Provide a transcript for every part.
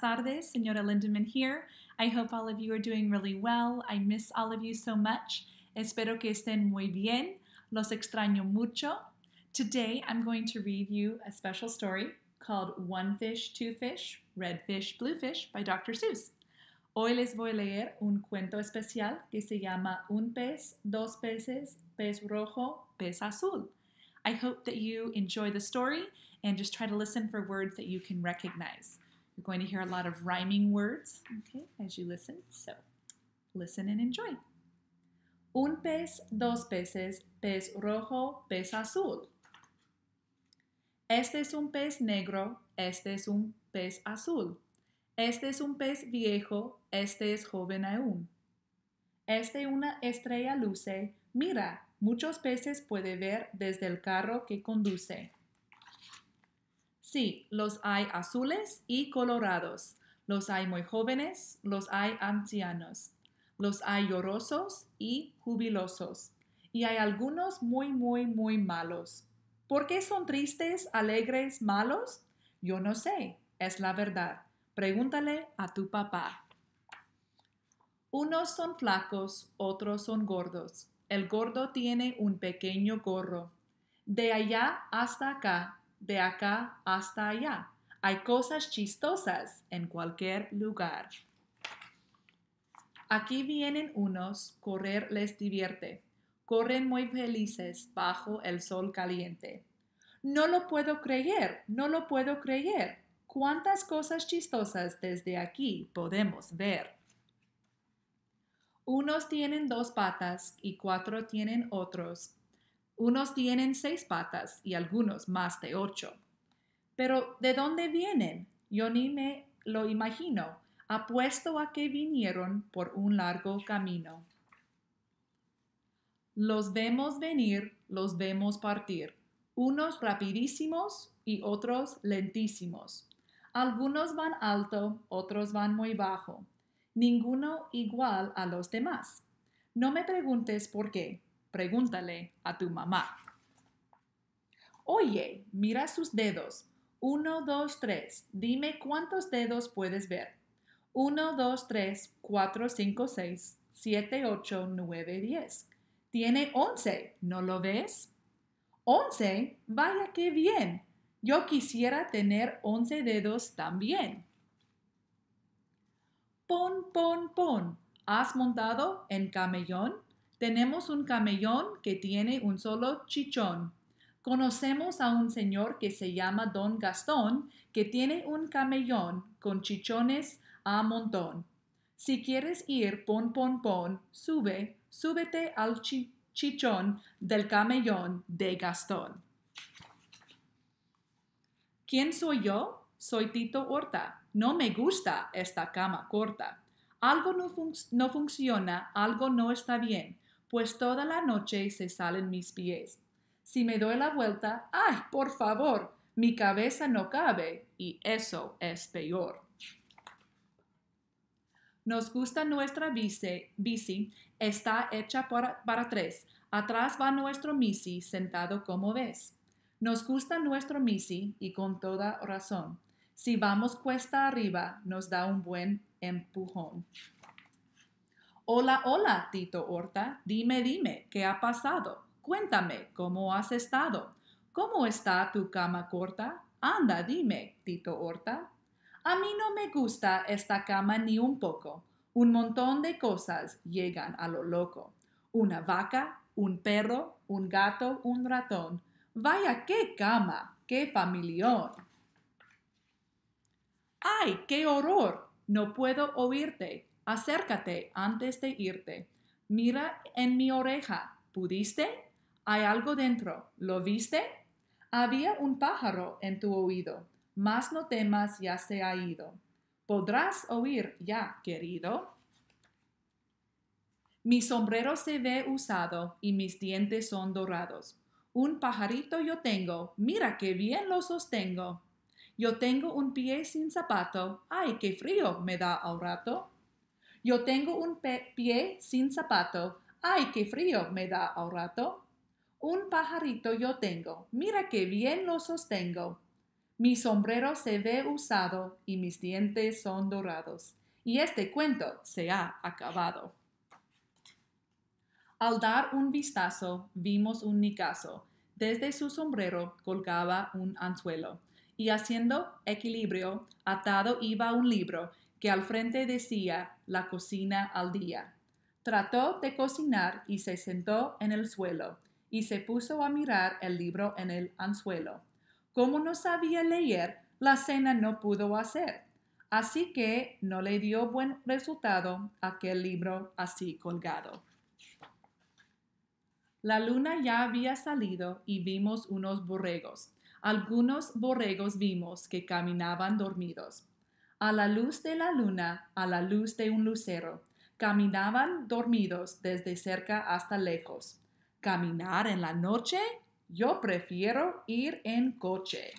tardes, Senora Lindemann here. I hope all of you are doing really well. I miss all of you so much. Espero que estén muy bien. Los extraño mucho. Today I'm going to read you a special story called One Fish, Two Fish, Red Fish, Blue Fish by Dr. Seuss. Hoy les voy a leer un cuento especial que se llama Un pez, dos peces, pez rojo, pez azul. I hope that you enjoy the story and just try to listen for words that you can recognize. You're going to hear a lot of rhyming words, okay, as you listen. So listen and enjoy. Un pez, dos peces, pez rojo, pez azul. Este es un pez negro, este es un pez azul. Este es un pez viejo, este es joven aún. Este una estrella luce, mira, muchos peces puede ver desde el carro que conduce. Sí, los hay azules y colorados, los hay muy jóvenes, los hay ancianos, los hay llorosos y jubilosos, y hay algunos muy, muy, muy malos. ¿Por qué son tristes, alegres, malos? Yo no sé, es la verdad. Pregúntale a tu papá. Unos son flacos, otros son gordos. El gordo tiene un pequeño gorro. De allá hasta acá de acá hasta allá. Hay cosas chistosas en cualquier lugar. Aquí vienen unos, correr les divierte. Corren muy felices bajo el sol caliente. No lo puedo creer, no lo puedo creer. ¿Cuántas cosas chistosas desde aquí podemos ver? Unos tienen dos patas y cuatro tienen otros unos tienen seis patas y algunos más de ocho. Pero ¿de dónde vienen? Yo ni me lo imagino. Apuesto a que vinieron por un largo camino. Los vemos venir, los vemos partir, unos rapidísimos y otros lentísimos. Algunos van alto, otros van muy bajo, ninguno igual a los demás. No me preguntes por qué, Pregúntale a tu mamá. Oye, mira sus dedos. 1, 2, 3. Dime cuántos dedos puedes ver. 1, 2, 3, 4, 5, 6, 7, 8, 9, 10. Tiene 11, ¿no lo ves? 11. Vaya que bien. Yo quisiera tener 11 dedos también. Pon, pon, pon. ¿Has montado en camellón? Tenemos un camellón que tiene un solo chichón. Conocemos a un señor que se llama Don Gastón, que tiene un camellón con chichones a montón. Si quieres ir, pon, pon, pon, sube, súbete al chichón del camellón de Gastón. ¿Quién soy yo? Soy Tito Horta. No me gusta esta cama corta. Algo no funciona, algo no está bien pues toda la noche se salen mis pies. Si me doy la vuelta, ¡ay, por favor! Mi cabeza no cabe y eso es peor. Nos gusta nuestra bici, bici está hecha para, para tres. Atrás va nuestro misi sentado como ves. Nos gusta nuestro misi y con toda razón. Si vamos cuesta arriba, nos da un buen empujón. Hola, hola, Tito Horta, dime, dime, ¿qué ha pasado? Cuéntame, ¿cómo has estado? ¿Cómo está tu cama corta? Anda, dime, Tito Horta. A mí no me gusta esta cama ni un poco. Un montón de cosas llegan a lo loco. Una vaca, un perro, un gato, un ratón. Vaya, qué cama, qué familión. ¡Ay, qué horror! No puedo oírte. Acércate antes de irte. Mira en mi oreja. ¿Pudiste? Hay algo dentro. ¿Lo viste? Había un pájaro en tu oído. Mas no temas, ya se ha ido. ¿Podrás oír ya, querido? Mi sombrero se ve usado y mis dientes son dorados. Un pajarito yo tengo, mira qué bien lo sostengo. Yo tengo un pie sin zapato, ay, qué frío me da al rato. Yo tengo un pie sin zapato. ¡Ay, qué frío me da al rato! Un pajarito yo tengo. Mira qué bien lo sostengo. Mi sombrero se ve usado y mis dientes son dorados. Y este cuento se ha acabado. Al dar un vistazo, vimos un nicaso. Desde su sombrero colgaba un anzuelo. Y haciendo equilibrio, atado iba un libro que al frente decía la cocina al día. Trató de cocinar y se sentó en el suelo y se puso a mirar el libro en el anzuelo. Como no sabía leer, la cena no pudo hacer. Así que no le dio buen resultado aquel libro así colgado. La luna ya había salido y vimos unos borregos. Algunos borregos vimos que caminaban dormidos a la luz de la luna, a la luz de un lucero. Caminaban dormidos desde cerca hasta lejos. ¿Caminar en la noche? Yo prefiero ir en coche.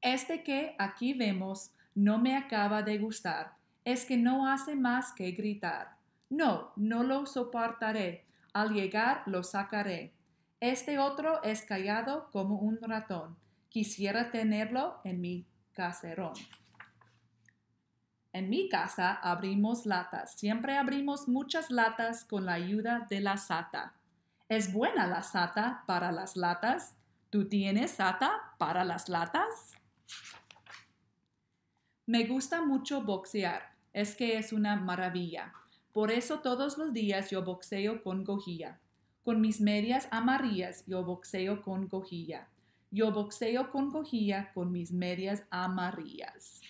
Este que aquí vemos no me acaba de gustar. Es que no hace más que gritar. No, no lo soportaré. Al llegar lo sacaré. Este otro es callado como un ratón. Quisiera tenerlo en mí caserón. En mi casa abrimos latas. Siempre abrimos muchas latas con la ayuda de la sata. ¿Es buena la sata para las latas? ¿Tú tienes sata para las latas? Me gusta mucho boxear. Es que es una maravilla. Por eso todos los días yo boxeo con cojilla. Con mis medias amarillas yo boxeo con cojilla. Yo boxeo con cojilla con mis medias amarillas.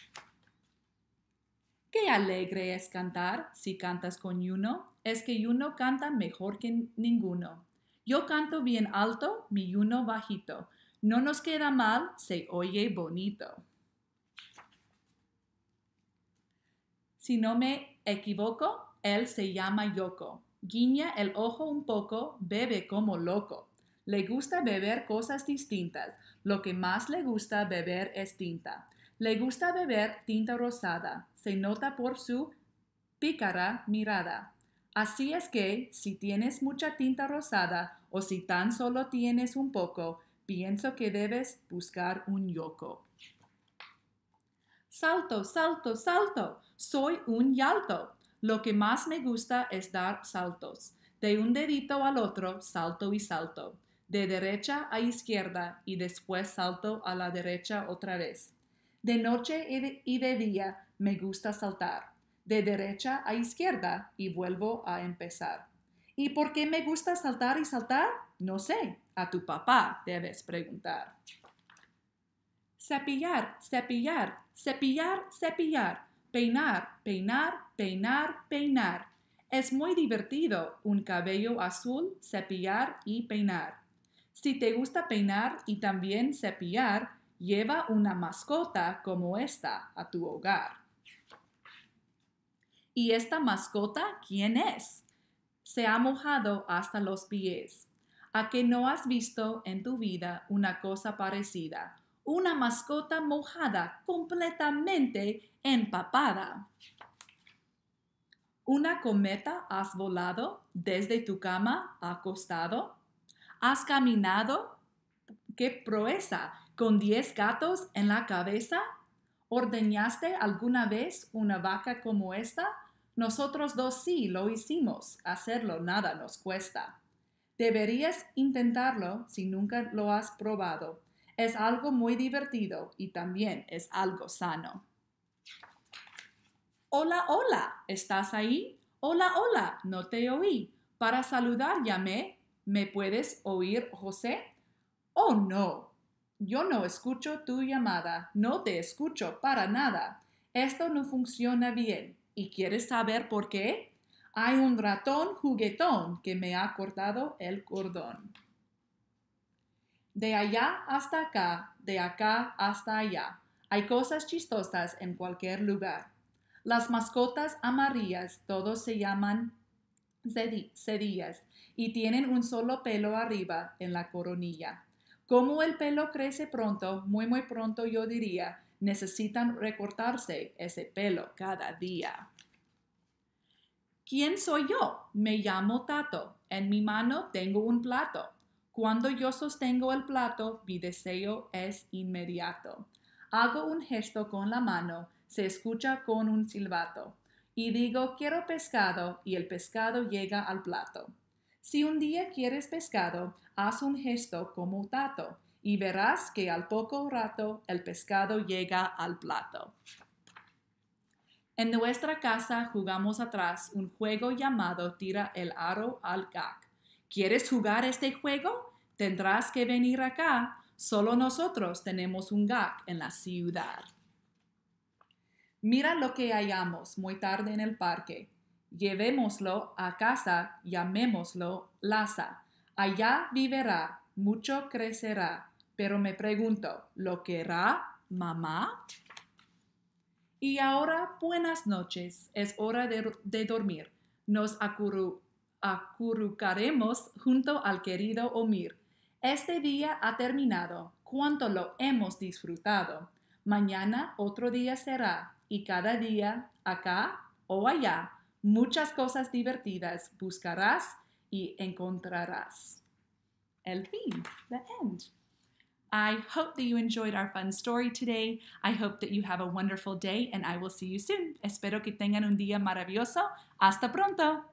Qué alegre es cantar si cantas con Yuno. Es que Yuno canta mejor que ninguno. Yo canto bien alto, mi Yuno bajito. No nos queda mal, se oye bonito. Si no me equivoco, él se llama Yoko. Guiña el ojo un poco, bebe como loco. Le gusta beber cosas distintas. Lo que más le gusta beber es tinta. Le gusta beber tinta rosada. Se nota por su pícara mirada. Así es que, si tienes mucha tinta rosada o si tan solo tienes un poco, pienso que debes buscar un yoko. Salto, salto, salto. Soy un yalto. Lo que más me gusta es dar saltos. De un dedito al otro, salto y salto de derecha a izquierda y después salto a la derecha otra vez. De noche y de, día me gusta saltar, de derecha a izquierda y vuelvo a empezar. ¿Y por qué me gusta saltar y saltar? No sé, a tu papá debes preguntar. Cepillar, cepillar, cepillar, cepillar. Peinar, peinar, peinar, peinar. Es muy divertido un cabello azul, cepillar y peinar. Si te gusta peinar y también cepillar, lleva una mascota como esta a tu hogar. ¿Y esta mascota quién es? Se ha mojado hasta los pies. ¿A que no has visto en tu vida una cosa parecida? Una mascota mojada, completamente empapada. ¿Una cometa has volado desde tu cama acostado? has caminado, qué proeza, con diez gatos en la cabeza. ¿Ordeñaste alguna vez una vaca como esta? Nosotros dos sí lo hicimos, hacerlo nada nos cuesta. Deberías intentarlo si nunca lo has probado. Es algo muy divertido y también es algo sano. Hola, hola, ¿estás ahí? Hola, hola, no te oí. Para saludar llamé, ¿Me puedes oír, José? Oh, no. Yo no escucho tu llamada. No te escucho para nada. Esto no funciona bien. ¿Y quieres saber por qué? Hay un ratón juguetón que me ha cortado el cordón. De allá hasta acá, de acá hasta allá. Hay cosas chistosas en cualquier lugar. Las mascotas amarillas todos se llaman cerillas y tienen un solo pelo arriba en la coronilla. Como el pelo crece pronto, muy muy pronto yo diría, necesitan recortarse ese pelo cada día. ¿Quién soy yo? Me llamo Tato. En mi mano tengo un plato. Cuando yo sostengo el plato, mi deseo es inmediato. Hago un gesto con la mano, se escucha con un silbato y digo quiero pescado y el pescado llega al plato. Si un día quieres pescado, haz un gesto como tato y verás que al poco rato el pescado llega al plato. En nuestra casa jugamos atrás un juego llamado Tira el aro al gag. ¿Quieres jugar este juego? Tendrás que venir acá. Solo nosotros tenemos un gag en la ciudad. Mira lo que hallamos muy tarde en el parque. Llevémoslo a casa, llamémoslo Laza. Allá vivirá, mucho crecerá. Pero me pregunto, ¿lo querrá mamá? Y ahora, buenas noches, es hora de, dormir. Nos acurrucaremos junto al querido Omir. Este día ha terminado, cuánto lo hemos disfrutado mañana otro día será, y cada día, acá o allá, muchas cosas divertidas buscarás y encontrarás. El fin, the end. I hope that you enjoyed our fun story today. I hope that you have a wonderful day and I will see you soon. Espero que tengan un día maravilloso. Hasta pronto.